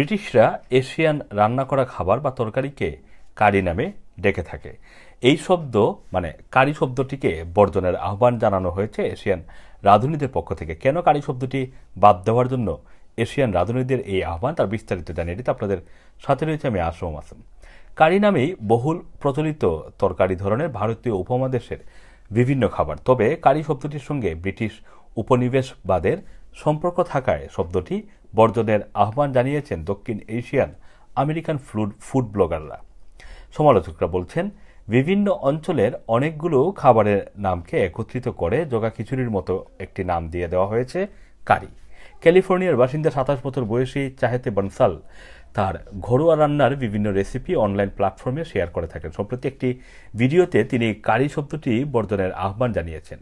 ব্রিটিশরা এশিয়ান রান্না করা খাবার বা তরকারিকে কারি নামে ডেকে থাকে এই শব্দ মানে কারি শব্দটিকে বর্জনের আহ্বান জানানো হয়েছে এশিয়ান রাধুনীদের পক্ষ থেকে কেন কারি শব্দটি বাদ দেওয়ার জন্য এশিয়ান রাধুনীদের এই আহ্বান তার বিস্তারিত জানিয়ে দিতে আপনাদের সাথে রয়েছে আমি আসম আসম কারি নামেই বহুল প্রচলিত তরকারি ধরনের ভারতীয় উপমহাদেশের বিভিন্ন খাবার তবে কারি শব্দটির সঙ্গে ব্রিটিশ উপনিবেশবাদের সম্পর্ক থাকায় শব্দটি বর্জনের আহ্বান জানিয়েছেন দক্ষিণ এশিয়ান আমেরিকান ফুড ফুড ব্লগাররা সমালোচকরা বলছেন বিভিন্ন অঞ্চলের অনেকগুলো খাবারের নামকে একত্রিত করে যোগা খিচুড়ির মতো একটি নাম দিয়ে দেওয়া হয়েছে কারি ক্যালিফোর্নিয়ার বাসিন্দা সাতাশ বছর বয়সী চাহেতে বনসাল তার ঘরোয়া রান্নার বিভিন্ন রেসিপি অনলাইন প্ল্যাটফর্মে শেয়ার করে থাকেন সম্প্রতি একটি ভিডিওতে তিনি কারি শব্দটি বর্জনের আহ্বান জানিয়েছেন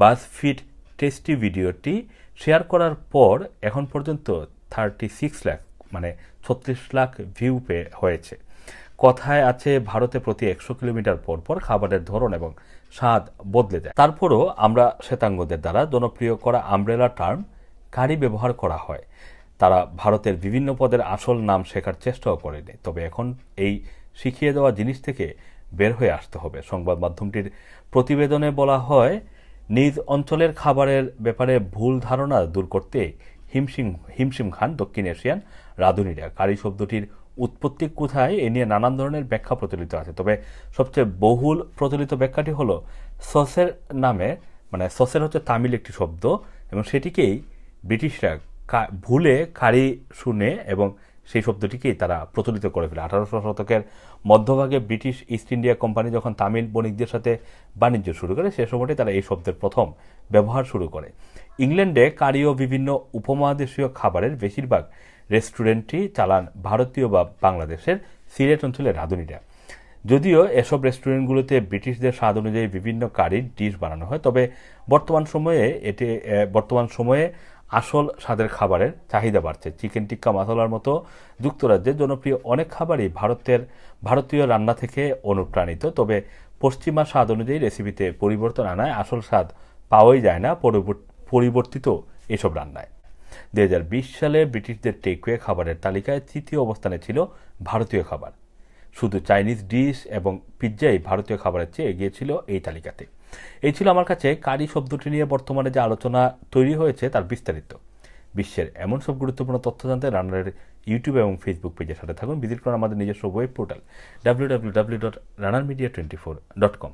বাস ফিট টেস্টি ভিডিওটি শেয়ার করার পর এখন পর্যন্ত থার্টি সিক্স লাখ মানে ছত্রিশ লাখ ভিউ পে হয়েছে কথায় আছে ভারতে প্রতি একশো কিলোমিটার পর পর খাবারের ধরন এবং স্বাদ বদলে যায় তারপরও আমরা শ্বেতাঙ্গদের দ্বারা জনপ্রিয় করা আমব্রেলা টার্ম কারি ব্যবহার করা হয় তারা ভারতের বিভিন্ন পদের আসল নাম শেখার চেষ্টাও করেনি তবে এখন এই শিখিয়ে দেওয়া জিনিস থেকে বের হয়ে আসতে হবে সংবাদ মাধ্যমটির প্রতিবেদনে বলা হয় নিজ অঞ্চলের খাবারের ব্যাপারে ভুল ধারণা দূর করতে হিমশিম হিমশিম খান দক্ষিণ এশিয়ান রাঁধুনিরা কারি শব্দটির উৎপত্তি কোথায় এ নিয়ে নানান ধরনের ব্যাখ্যা প্রচলিত আছে তবে সবচেয়ে বহুল প্রচলিত ব্যাখ্যাটি হলো সসের নামে মানে সসের হচ্ছে তামিল একটি শব্দ এবং সেটিকেই ব্রিটিশরা ভুলে কারি শুনে এবং সেই শব্দটিকেই তারা প্রচলিত করে ফেলে আঠারোশো শতকের মধ্যভাগে ব্রিটিশ ইস্ট ইন্ডিয়া কোম্পানি যখন তামিল বণিকদের সাথে বাণিজ্য শুরু করে সে সময়টি তারা এই শব্দের প্রথম ব্যবহার শুরু করে ইংল্যান্ডে ও বিভিন্ন উপমহাদেশীয় খাবারের বেশিরভাগ রেস্টুরেন্টটি চালান ভারতীয় বা বাংলাদেশের সিলেট অঞ্চলের রাঁধুনিরা যদিও এসব রেস্টুরেন্টগুলোতে ব্রিটিশদের স্বাদ অনুযায়ী বিভিন্ন কারির ডিশ বানানো হয় তবে বর্তমান সময়ে এটি বর্তমান সময়ে আসল স্বাদের খাবারের চাহিদা বাড়ছে চিকেন টিক্কা মাসালার মতো যুক্তরাজ্যের জনপ্রিয় অনেক খাবারই ভারতের ভারতীয় রান্না থেকে অনুপ্রাণিত তবে পশ্চিমা স্বাদ অনুযায়ী রেসিপিতে পরিবর্তন আনায় আসল স্বাদ পাওয়াই যায় না পরিবর্তিত এসব রান্নায় দু হাজার বিশ সালে ব্রিটিশদের টেকওয়ে খাবারের তালিকায় তৃতীয় অবস্থানে ছিল ভারতীয় খাবার শুধু চাইনিজ ডিশ এবং পিৎজাই ভারতীয় খাবারের চেয়ে এগিয়েছিল এই তালিকাতে এই ছিল আমার কাছে কারি শব্দটি নিয়ে বর্তমানে যে আলোচনা তৈরি হয়েছে তার বিস্তারিত বিশ্বের এমন সব গুরুত্বপূর্ণ তথ্য জানতে রানারের ইউটিউব এবং ফেসবুক পেজের সাথে থাকুন ভিজিট করুন আমাদের নিজস্ব web portal W W W dot Runner Media twenty four dot কম